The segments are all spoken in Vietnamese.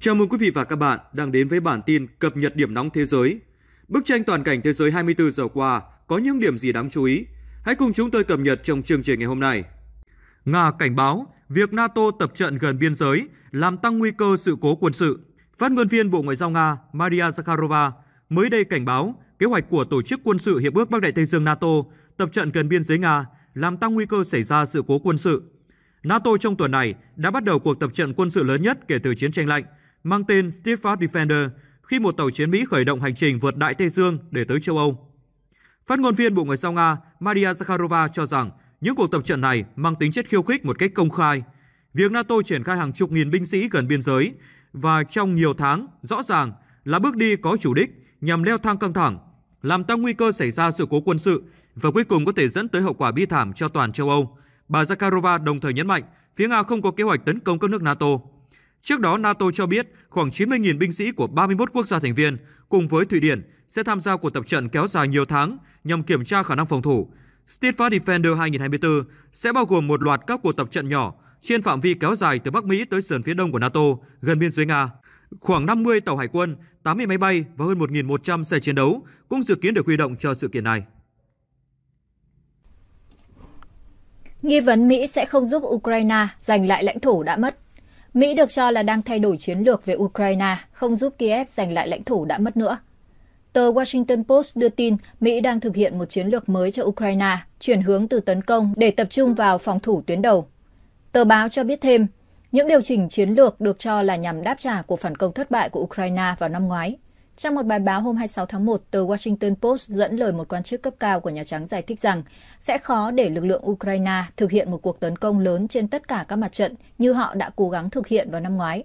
Chào mừng quý vị và các bạn đang đến với bản tin cập nhật điểm nóng thế giới. Bức tranh toàn cảnh thế giới 24 giờ qua có những điểm gì đáng chú ý? Hãy cùng chúng tôi cập nhật trong chương trình ngày hôm nay. Nga cảnh báo việc NATO tập trận gần biên giới làm tăng nguy cơ sự cố quân sự. Phát ngôn viên Bộ Ngoại giao Nga Maria Zakharova mới đây cảnh báo kế hoạch của Tổ chức Quân sự Hiệp ước Bắc Đại Tây Dương NATO tập trận gần biên giới Nga làm tăng nguy cơ xảy ra sự cố quân sự. NATO trong tuần này đã bắt đầu cuộc tập trận quân sự lớn nhất kể từ chiến tranh lạnh – mang tên Steadfast Defender khi một tàu chiến Mỹ khởi động hành trình vượt Đại Tây Dương để tới châu Âu. Phát ngôn viên Bộ Ngoại giao Nga Maria Zakharova cho rằng những cuộc tập trận này mang tính chất khiêu khích một cách công khai. Việc NATO triển khai hàng chục nghìn binh sĩ gần biên giới và trong nhiều tháng rõ ràng là bước đi có chủ đích nhằm leo thang căng thẳng, làm tăng nguy cơ xảy ra sự cố quân sự và cuối cùng có thể dẫn tới hậu quả bi thảm cho toàn châu Âu. Bà Zakharova đồng thời nhấn mạnh phía Nga không có kế hoạch tấn công các nước NATO. Trước đó, NATO cho biết khoảng 90.000 binh sĩ của 31 quốc gia thành viên cùng với Thụy Điển sẽ tham gia cuộc tập trận kéo dài nhiều tháng nhằm kiểm tra khả năng phòng thủ. Steadfast Defender 2024 sẽ bao gồm một loạt các cuộc tập trận nhỏ trên phạm vi kéo dài từ Bắc Mỹ tới sườn phía đông của NATO, gần biên giới Nga. Khoảng 50 tàu hải quân, 80 máy bay và hơn 1.100 xe chiến đấu cũng dự kiến được huy động cho sự kiện này. Nghi vấn Mỹ sẽ không giúp Ukraine giành lại lãnh thổ đã mất Mỹ được cho là đang thay đổi chiến lược về Ukraine, không giúp Kiev giành lại lãnh thổ đã mất nữa. Tờ Washington Post đưa tin Mỹ đang thực hiện một chiến lược mới cho Ukraine, chuyển hướng từ tấn công để tập trung vào phòng thủ tuyến đầu. Tờ báo cho biết thêm, những điều chỉnh chiến lược được cho là nhằm đáp trả cuộc phản công thất bại của Ukraine vào năm ngoái trong một bài báo hôm 26 tháng 1, tờ Washington Post dẫn lời một quan chức cấp cao của Nhà Trắng giải thích rằng sẽ khó để lực lượng Ukraine thực hiện một cuộc tấn công lớn trên tất cả các mặt trận như họ đã cố gắng thực hiện vào năm ngoái.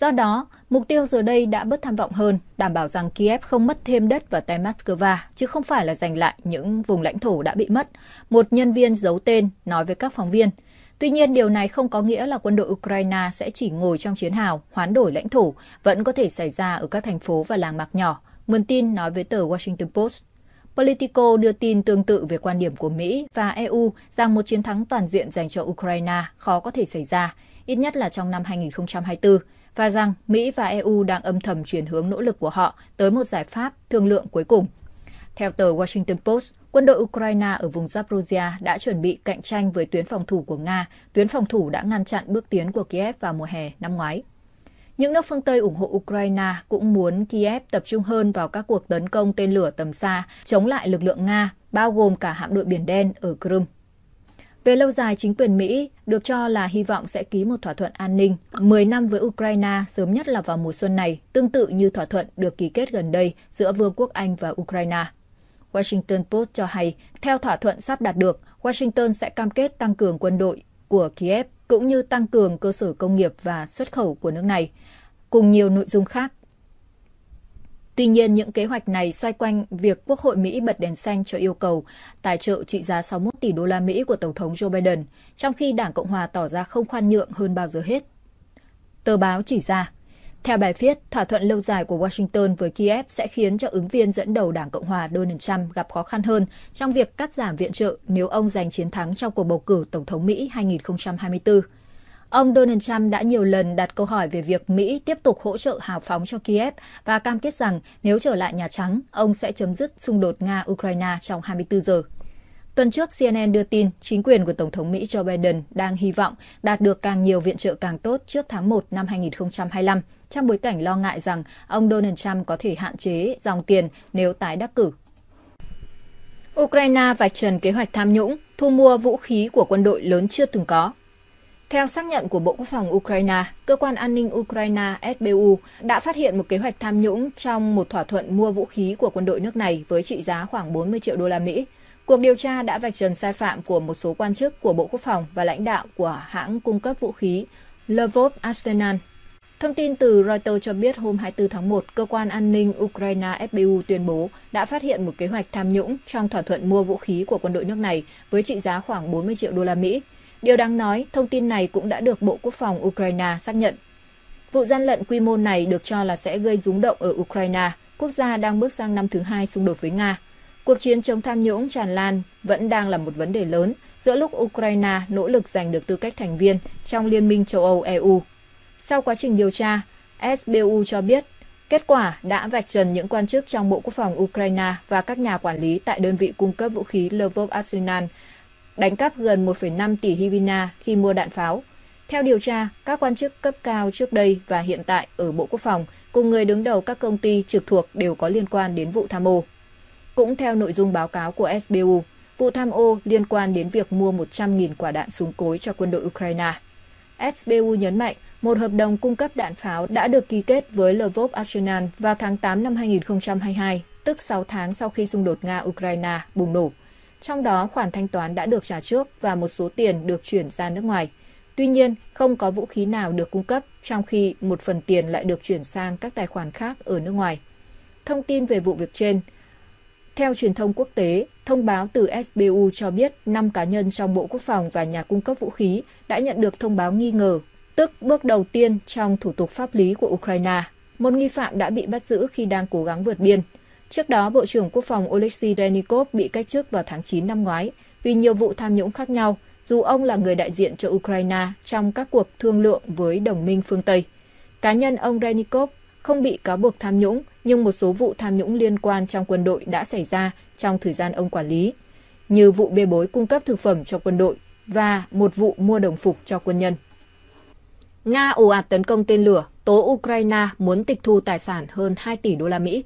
Do đó, mục tiêu giờ đây đã bớt tham vọng hơn, đảm bảo rằng Kiev không mất thêm đất vào tay Moscow, chứ không phải là giành lại những vùng lãnh thổ đã bị mất. Một nhân viên giấu tên nói với các phóng viên – Tuy nhiên, điều này không có nghĩa là quân đội Ukraine sẽ chỉ ngồi trong chiến hào, hoán đổi lãnh thổ, vẫn có thể xảy ra ở các thành phố và làng mạc nhỏ, nguồn tin nói với tờ Washington Post. Politico đưa tin tương tự về quan điểm của Mỹ và EU rằng một chiến thắng toàn diện dành cho Ukraine khó có thể xảy ra, ít nhất là trong năm 2024, và rằng Mỹ và EU đang âm thầm chuyển hướng nỗ lực của họ tới một giải pháp thương lượng cuối cùng – theo tờ Washington Post, quân đội Ukraine ở vùng Zaporizhia đã chuẩn bị cạnh tranh với tuyến phòng thủ của Nga, tuyến phòng thủ đã ngăn chặn bước tiến của Kiev vào mùa hè năm ngoái. Những nước phương Tây ủng hộ Ukraine cũng muốn Kiev tập trung hơn vào các cuộc tấn công tên lửa tầm xa chống lại lực lượng Nga, bao gồm cả hạm đội Biển Đen ở Crimea. Về lâu dài, chính quyền Mỹ được cho là hy vọng sẽ ký một thỏa thuận an ninh 10 năm với Ukraine sớm nhất là vào mùa xuân này, tương tự như thỏa thuận được ký kết gần đây giữa Vương quốc Anh và Ukraine. Washington Post cho hay, theo thỏa thuận sắp đạt được, Washington sẽ cam kết tăng cường quân đội của Kiev cũng như tăng cường cơ sở công nghiệp và xuất khẩu của nước này, cùng nhiều nội dung khác. Tuy nhiên, những kế hoạch này xoay quanh việc Quốc hội Mỹ bật đèn xanh cho yêu cầu tài trợ trị giá 61 tỷ đô la Mỹ của Tổng thống Joe Biden, trong khi Đảng Cộng Hòa tỏ ra không khoan nhượng hơn bao giờ hết. Tờ báo chỉ ra, theo bài viết, thỏa thuận lâu dài của Washington với Kiev sẽ khiến cho ứng viên dẫn đầu Đảng Cộng hòa Donald Trump gặp khó khăn hơn trong việc cắt giảm viện trợ nếu ông giành chiến thắng trong cuộc bầu cử Tổng thống Mỹ 2024. Ông Donald Trump đã nhiều lần đặt câu hỏi về việc Mỹ tiếp tục hỗ trợ hào phóng cho Kiev và cam kết rằng nếu trở lại Nhà Trắng, ông sẽ chấm dứt xung đột Nga-Ukraine trong 24 giờ. Tuần trước, CNN đưa tin chính quyền của Tổng thống Mỹ Joe Biden đang hy vọng đạt được càng nhiều viện trợ càng tốt trước tháng 1 năm 2025, trong bối cảnh lo ngại rằng ông Donald Trump có thể hạn chế dòng tiền nếu tái đắc cử. Ukraine vạch trần kế hoạch tham nhũng, thu mua vũ khí của quân đội lớn chưa từng có. Theo xác nhận của Bộ Quốc phòng Ukraine, cơ quan an ninh Ukraine SBU đã phát hiện một kế hoạch tham nhũng trong một thỏa thuận mua vũ khí của quân đội nước này với trị giá khoảng 40 triệu đô la Mỹ Cuộc điều tra đã vạch trần sai phạm của một số quan chức của Bộ Quốc phòng và lãnh đạo của hãng cung cấp vũ khí Lvov Arsenal. Thông tin từ Reuters cho biết hôm 24 tháng 1, cơ quan an ninh Ukraine FBU tuyên bố đã phát hiện một kế hoạch tham nhũng trong thỏa thuận mua vũ khí của quân đội nước này với trị giá khoảng 40 triệu đô la Mỹ. Điều đáng nói, thông tin này cũng đã được Bộ Quốc phòng Ukraine xác nhận. Vụ gian lận quy mô này được cho là sẽ gây rúng động ở Ukraine, quốc gia đang bước sang năm thứ hai xung đột với Nga. Cuộc chiến chống tham nhũng tràn lan vẫn đang là một vấn đề lớn giữa lúc Ukraine nỗ lực giành được tư cách thành viên trong Liên minh châu Âu EU. Sau quá trình điều tra, SBU cho biết kết quả đã vạch trần những quan chức trong Bộ Quốc phòng Ukraine và các nhà quản lý tại đơn vị cung cấp vũ khí Lvov Arsenal đánh cắp gần 1,5 tỷ hivina khi mua đạn pháo. Theo điều tra, các quan chức cấp cao trước đây và hiện tại ở Bộ Quốc phòng cùng người đứng đầu các công ty trực thuộc đều có liên quan đến vụ tham ô. Cũng theo nội dung báo cáo của SBU, vụ tham ô liên quan đến việc mua 100.000 quả đạn súng cối cho quân đội Ukraine. SBU nhấn mạnh một hợp đồng cung cấp đạn pháo đã được ký kết với Lvov Arsenal vào tháng 8 năm 2022, tức 6 tháng sau khi xung đột Nga-Ukraine bùng nổ. Trong đó, khoản thanh toán đã được trả trước và một số tiền được chuyển ra nước ngoài. Tuy nhiên, không có vũ khí nào được cung cấp, trong khi một phần tiền lại được chuyển sang các tài khoản khác ở nước ngoài. Thông tin về vụ việc trên, theo truyền thông quốc tế, thông báo từ SBU cho biết 5 cá nhân trong Bộ Quốc phòng và nhà cung cấp vũ khí đã nhận được thông báo nghi ngờ, tức bước đầu tiên trong thủ tục pháp lý của Ukraine. Một nghi phạm đã bị bắt giữ khi đang cố gắng vượt biên. Trước đó, Bộ trưởng Quốc phòng Oleksiy Renikov bị cách chức vào tháng 9 năm ngoái vì nhiều vụ tham nhũng khác nhau, dù ông là người đại diện cho Ukraine trong các cuộc thương lượng với đồng minh phương Tây. Cá nhân ông Renikov không bị cáo buộc tham nhũng, nhưng một số vụ tham nhũng liên quan trong quân đội đã xảy ra trong thời gian ông quản lý, như vụ bê bối cung cấp thực phẩm cho quân đội và một vụ mua đồng phục cho quân nhân. Nga ồ ạt tấn công tên lửa, tố Ukraine muốn tịch thu tài sản hơn 2 tỷ đô la Mỹ.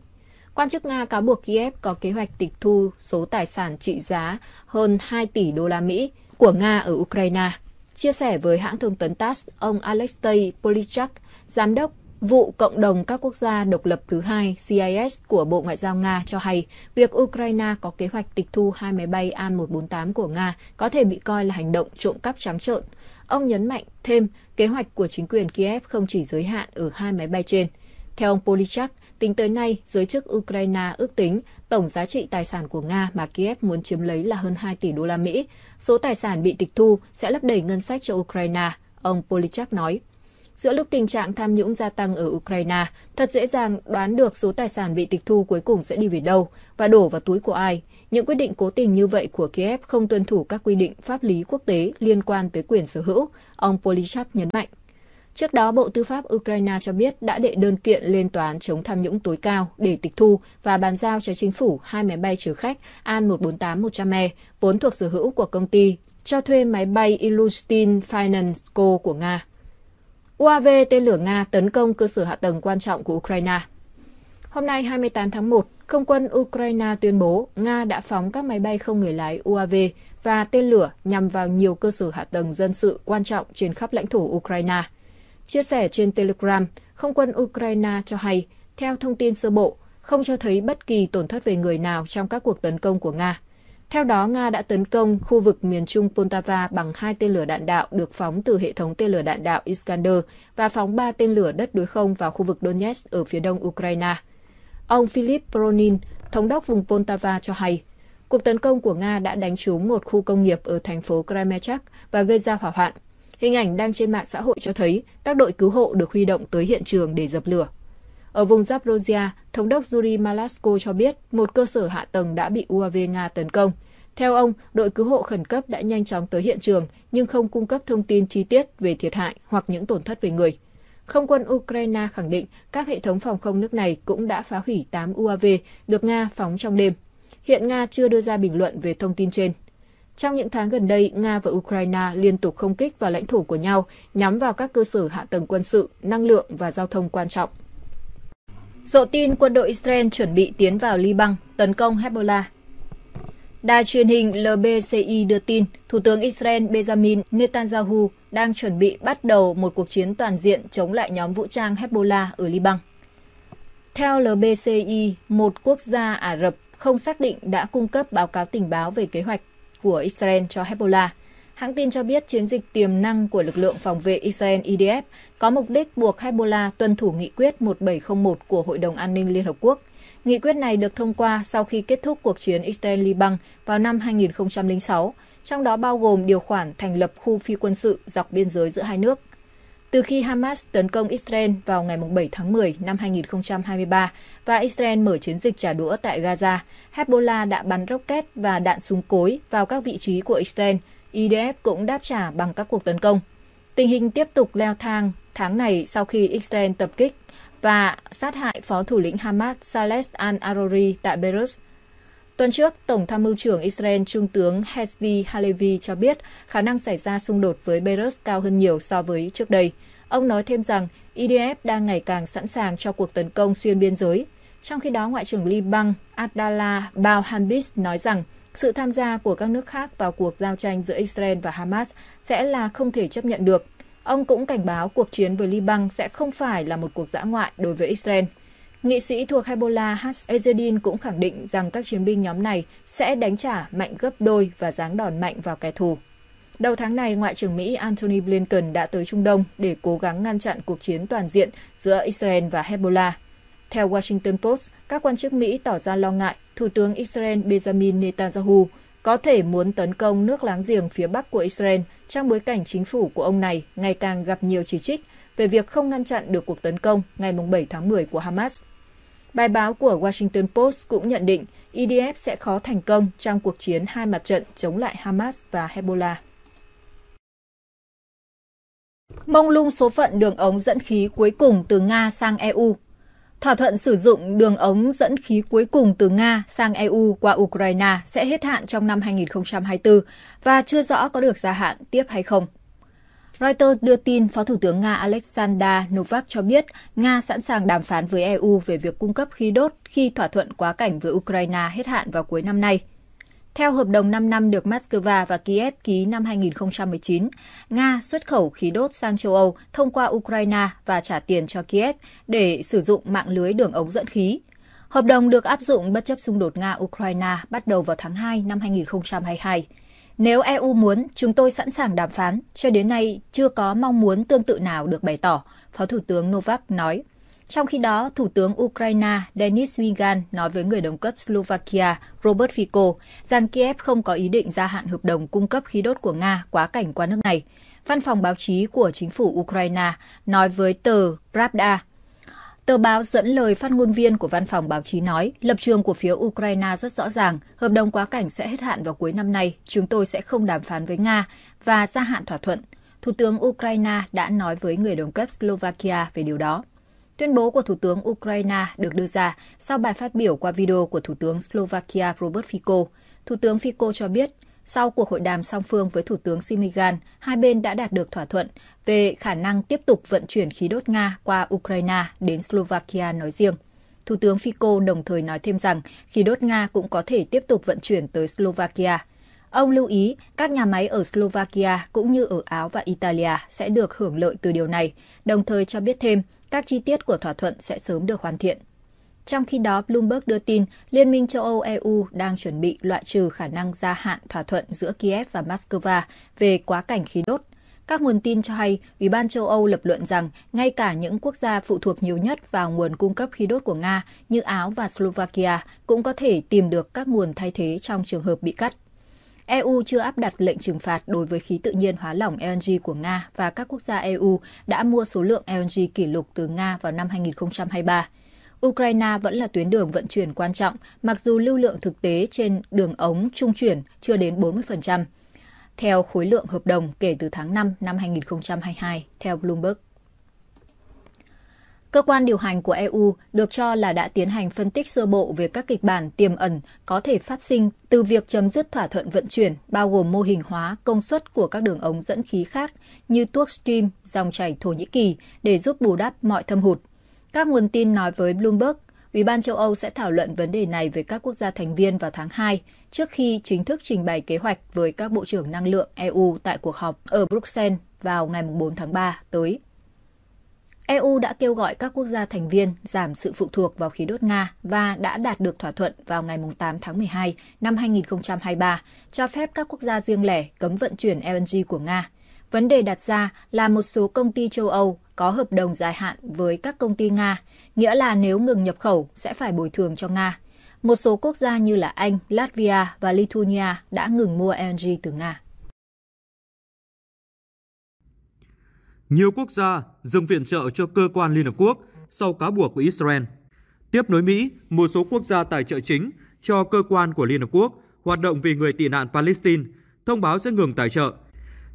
Quan chức Nga cáo buộc Kiev có kế hoạch tịch thu số tài sản trị giá hơn 2 tỷ đô la Mỹ của Nga ở Ukraine. Chia sẻ với hãng thông tấn TASS, ông Alexei Polichak, giám đốc Vụ Cộng đồng các quốc gia độc lập thứ hai CIS của Bộ Ngoại giao Nga cho hay việc Ukraine có kế hoạch tịch thu hai máy bay An-148 của Nga có thể bị coi là hành động trộm cắp trắng trợn. Ông nhấn mạnh thêm kế hoạch của chính quyền Kiev không chỉ giới hạn ở hai máy bay trên. Theo ông Polichak, tính tới nay, giới chức Ukraine ước tính tổng giá trị tài sản của Nga mà Kiev muốn chiếm lấy là hơn 2 tỷ đô la Mỹ. Số tài sản bị tịch thu sẽ lấp đầy ngân sách cho Ukraine, ông Polichak nói. Giữa lúc tình trạng tham nhũng gia tăng ở Ukraine, thật dễ dàng đoán được số tài sản bị tịch thu cuối cùng sẽ đi về đâu và đổ vào túi của ai. Những quyết định cố tình như vậy của Kiev không tuân thủ các quy định pháp lý quốc tế liên quan tới quyền sở hữu, ông Polishak nhấn mạnh. Trước đó, Bộ Tư pháp Ukraine cho biết đã đệ đơn kiện lên tòa án chống tham nhũng tối cao để tịch thu và bàn giao cho chính phủ hai máy bay chở khách An-148-100E, vốn thuộc sở hữu của công ty cho thuê máy bay Ilustin Finance Co. của Nga. UAV tên lửa Nga tấn công cơ sở hạ tầng quan trọng của Ukraine. Hôm nay 28 tháng 1, không quân Ukraine tuyên bố Nga đã phóng các máy bay không người lái UAV và tên lửa nhằm vào nhiều cơ sở hạ tầng dân sự quan trọng trên khắp lãnh thổ Ukraine. Chia sẻ trên Telegram, không quân Ukraine cho hay, theo thông tin sơ bộ, không cho thấy bất kỳ tổn thất về người nào trong các cuộc tấn công của Nga. Theo đó, Nga đã tấn công khu vực miền trung Poltava bằng hai tên lửa đạn đạo được phóng từ hệ thống tên lửa đạn đạo Iskander và phóng ba tên lửa đất đối không vào khu vực Donetsk ở phía đông Ukraine. Ông Philip Pronin, thống đốc vùng Poltava cho hay, cuộc tấn công của Nga đã đánh trúng một khu công nghiệp ở thành phố Kremenchuk và gây ra hỏa hoạn. Hình ảnh đang trên mạng xã hội cho thấy các đội cứu hộ được huy động tới hiện trường để dập lửa. Ở vùng Zaporozhia, thống đốc Yuri Malasko cho biết một cơ sở hạ tầng đã bị UAV Nga tấn công, theo ông, đội cứu hộ khẩn cấp đã nhanh chóng tới hiện trường nhưng không cung cấp thông tin chi tiết về thiệt hại hoặc những tổn thất về người. Không quân Ukraine khẳng định các hệ thống phòng không nước này cũng đã phá hủy 8 UAV được Nga phóng trong đêm. Hiện Nga chưa đưa ra bình luận về thông tin trên. Trong những tháng gần đây, Nga và Ukraine liên tục không kích vào lãnh thổ của nhau, nhắm vào các cơ sở hạ tầng quân sự, năng lượng và giao thông quan trọng. Dộ tin quân đội Israel chuẩn bị tiến vào Liban, tấn công Hezbollah Đài truyền hình LBCI đưa tin, Thủ tướng Israel Benjamin Netanyahu đang chuẩn bị bắt đầu một cuộc chiến toàn diện chống lại nhóm vũ trang Hezbollah ở Liban. Theo LBCI, một quốc gia Ả Rập không xác định đã cung cấp báo cáo tình báo về kế hoạch của Israel cho Hezbollah. Hãng tin cho biết chiến dịch tiềm năng của lực lượng phòng vệ Israel IDF e có mục đích buộc Hezbollah tuân thủ nghị quyết 1701 của Hội đồng An ninh Liên Hợp Quốc – Nghị quyết này được thông qua sau khi kết thúc cuộc chiến Israel-Liban vào năm 2006, trong đó bao gồm điều khoản thành lập khu phi quân sự dọc biên giới giữa hai nước. Từ khi Hamas tấn công Israel vào ngày 7 tháng 10 năm 2023 và Israel mở chiến dịch trả đũa tại Gaza, Hezbollah đã bắn rocket và đạn súng cối vào các vị trí của Israel. IDF cũng đáp trả bằng các cuộc tấn công. Tình hình tiếp tục leo thang tháng này sau khi Israel tập kích và sát hại phó thủ lĩnh Hamas Saleh al-Arori tại Beirut. Tuần trước, Tổng tham mưu trưởng Israel Trung tướng Hezdi Halevi cho biết khả năng xảy ra xung đột với Beirut cao hơn nhiều so với trước đây. Ông nói thêm rằng IDF e đang ngày càng sẵn sàng cho cuộc tấn công xuyên biên giới. Trong khi đó, Ngoại trưởng Liban Abdallah Bauhanbis nói rằng sự tham gia của các nước khác vào cuộc giao tranh giữa Israel và Hamas sẽ là không thể chấp nhận được Ông cũng cảnh báo cuộc chiến với Liban sẽ không phải là một cuộc dã ngoại đối với Israel. Nghị sĩ thuộc Hezbollah Has Ezedin cũng khẳng định rằng các chiến binh nhóm này sẽ đánh trả mạnh gấp đôi và giáng đòn mạnh vào kẻ thù. Đầu tháng này, Ngoại trưởng Mỹ Antony Blinken đã tới Trung Đông để cố gắng ngăn chặn cuộc chiến toàn diện giữa Israel và Hezbollah. Theo Washington Post, các quan chức Mỹ tỏ ra lo ngại Thủ tướng Israel Benjamin Netanyahu có thể muốn tấn công nước láng giềng phía Bắc của Israel trong bối cảnh chính phủ của ông này ngày càng gặp nhiều chỉ trích về việc không ngăn chặn được cuộc tấn công ngày 7 tháng 10 của Hamas. Bài báo của Washington Post cũng nhận định IDF e sẽ khó thành công trong cuộc chiến hai mặt trận chống lại Hamas và Hezbollah. Mông lung số phận đường ống dẫn khí cuối cùng từ Nga sang EU Thỏa thuận sử dụng đường ống dẫn khí cuối cùng từ Nga sang EU qua Ukraine sẽ hết hạn trong năm 2024 và chưa rõ có được gia hạn tiếp hay không. Reuters đưa tin Phó Thủ tướng Nga Alexander Novak cho biết Nga sẵn sàng đàm phán với EU về việc cung cấp khí đốt khi thỏa thuận quá cảnh với Ukraine hết hạn vào cuối năm nay. Theo hợp đồng 5 năm được Moscow và Kiev ký năm 2019, Nga xuất khẩu khí đốt sang châu Âu thông qua Ukraine và trả tiền cho Kiev để sử dụng mạng lưới đường ống dẫn khí. Hợp đồng được áp dụng bất chấp xung đột Nga-Ukraine bắt đầu vào tháng 2 năm 2022. Nếu EU muốn, chúng tôi sẵn sàng đàm phán. Cho đến nay, chưa có mong muốn tương tự nào được bày tỏ, Phó Thủ tướng Novak nói. Trong khi đó, Thủ tướng Ukraine Denis Vigan nói với người đồng cấp Slovakia Robert Fico rằng Kiev không có ý định gia hạn hợp đồng cung cấp khí đốt của Nga quá cảnh qua nước này. Văn phòng báo chí của chính phủ Ukraine nói với tờ Pravda Tờ báo dẫn lời phát ngôn viên của văn phòng báo chí nói, lập trường của phía Ukraine rất rõ ràng, hợp đồng quá cảnh sẽ hết hạn vào cuối năm nay, chúng tôi sẽ không đàm phán với Nga và gia hạn thỏa thuận. Thủ tướng Ukraine đã nói với người đồng cấp Slovakia về điều đó. Tuyên bố của Thủ tướng Ukraine được đưa ra sau bài phát biểu qua video của Thủ tướng Slovakia Robert Fico. Thủ tướng Fico cho biết, sau cuộc hội đàm song phương với Thủ tướng Simigan, hai bên đã đạt được thỏa thuận về khả năng tiếp tục vận chuyển khí đốt Nga qua Ukraine đến Slovakia nói riêng. Thủ tướng Fico đồng thời nói thêm rằng khí đốt Nga cũng có thể tiếp tục vận chuyển tới Slovakia. Ông lưu ý các nhà máy ở Slovakia cũng như ở Áo và Italia sẽ được hưởng lợi từ điều này, đồng thời cho biết thêm các chi tiết của thỏa thuận sẽ sớm được hoàn thiện. Trong khi đó, Bloomberg đưa tin Liên minh châu Âu EU đang chuẩn bị loại trừ khả năng gia hạn thỏa thuận giữa Kiev và Moscow về quá cảnh khí đốt. Các nguồn tin cho hay, Ủy ban châu Âu lập luận rằng ngay cả những quốc gia phụ thuộc nhiều nhất vào nguồn cung cấp khí đốt của Nga như Áo và Slovakia cũng có thể tìm được các nguồn thay thế trong trường hợp bị cắt. EU chưa áp đặt lệnh trừng phạt đối với khí tự nhiên hóa lỏng LNG e của Nga và các quốc gia EU đã mua số lượng LNG e kỷ lục từ Nga vào năm 2023. Ukraine vẫn là tuyến đường vận chuyển quan trọng, mặc dù lưu lượng thực tế trên đường ống trung chuyển chưa đến 40%, theo khối lượng hợp đồng kể từ tháng 5 năm 2022, theo Bloomberg. Cơ quan điều hành của EU được cho là đã tiến hành phân tích sơ bộ về các kịch bản tiềm ẩn có thể phát sinh từ việc chấm dứt thỏa thuận vận chuyển, bao gồm mô hình hóa công suất của các đường ống dẫn khí khác như Tuốc Stream, dòng chảy Thổ Nhĩ Kỳ để giúp bù đắp mọi thâm hụt. Các nguồn tin nói với Bloomberg, Ủy ban châu Âu sẽ thảo luận vấn đề này với các quốc gia thành viên vào tháng 2, trước khi chính thức trình bày kế hoạch với các bộ trưởng năng lượng EU tại cuộc họp ở Bruxelles vào ngày 4 tháng 3 tới. EU đã kêu gọi các quốc gia thành viên giảm sự phụ thuộc vào khí đốt Nga và đã đạt được thỏa thuận vào ngày 8 tháng 12 năm 2023, cho phép các quốc gia riêng lẻ cấm vận chuyển LNG e của Nga. Vấn đề đặt ra là một số công ty châu Âu có hợp đồng dài hạn với các công ty Nga, nghĩa là nếu ngừng nhập khẩu sẽ phải bồi thường cho Nga. Một số quốc gia như là Anh, Latvia và Lithuania đã ngừng mua LNG e từ Nga. Nhiều quốc gia dừng viện trợ cho cơ quan Liên Hợp Quốc sau cáo buộc của Israel. Tiếp nối Mỹ, một số quốc gia tài trợ chính cho cơ quan của Liên Hợp Quốc hoạt động vì người tị nạn Palestine thông báo sẽ ngừng tài trợ.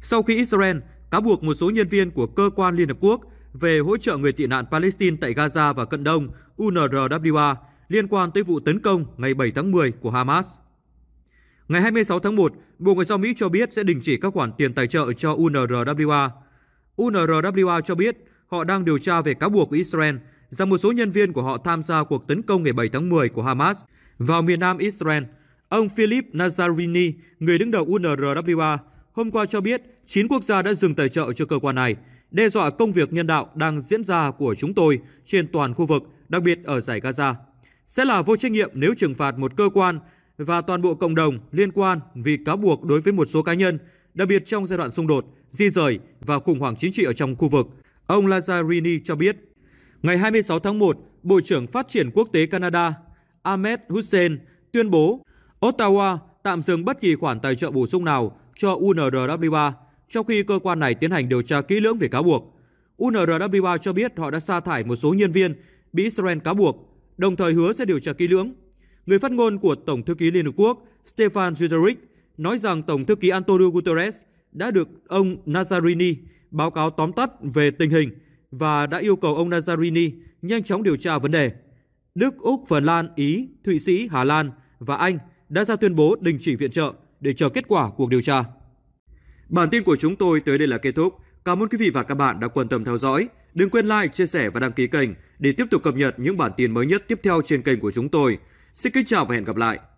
Sau khi Israel cáo buộc một số nhân viên của cơ quan Liên Hợp Quốc về hỗ trợ người tị nạn Palestine tại Gaza và Cận Đông UNRWA liên quan tới vụ tấn công ngày 7 tháng 10 của Hamas. Ngày 26 tháng 1, Bộ Ngoại giao Mỹ cho biết sẽ đình chỉ các khoản tiền tài trợ cho UNRWA UNRWA cho biết họ đang điều tra về cáo buộc của Israel rằng một số nhân viên của họ tham gia cuộc tấn công ngày 7 tháng 10 của Hamas vào miền nam Israel. Ông Philip Nazarini, người đứng đầu UNRWA, hôm qua cho biết 9 quốc gia đã dừng tài trợ cho cơ quan này, đe dọa công việc nhân đạo đang diễn ra của chúng tôi trên toàn khu vực, đặc biệt ở giải Gaza. Sẽ là vô trách nhiệm nếu trừng phạt một cơ quan và toàn bộ cộng đồng liên quan vì cáo buộc đối với một số cá nhân đặc biệt trong giai đoạn xung đột, di rời và khủng hoảng chính trị ở trong khu vực. Ông Lazzarini cho biết, ngày 26 tháng 1, Bộ trưởng Phát triển Quốc tế Canada Ahmed Hussein tuyên bố Ottawa tạm dừng bất kỳ khoản tài trợ bổ sung nào cho UNRWA, trong khi cơ quan này tiến hành điều tra kỹ lưỡng về cáo buộc. UNRWA cho biết họ đã sa thải một số nhân viên bị Israel cáo buộc, đồng thời hứa sẽ điều tra kỹ lưỡng. Người phát ngôn của Tổng thư ký Liên Hợp Quốc Stefan Dujarric nói rằng Tổng thư ký Antonio Guterres đã được ông Nazarini báo cáo tóm tắt về tình hình và đã yêu cầu ông Nazarini nhanh chóng điều tra vấn đề. Đức, Úc, Phần Lan, Ý, Thụy Sĩ, Hà Lan và Anh đã ra tuyên bố đình chỉ viện trợ để chờ kết quả cuộc điều tra. Bản tin của chúng tôi tới đây là kết thúc. Cảm ơn quý vị và các bạn đã quan tâm theo dõi. Đừng quên like, chia sẻ và đăng ký kênh để tiếp tục cập nhật những bản tin mới nhất tiếp theo trên kênh của chúng tôi. Xin kính chào và hẹn gặp lại.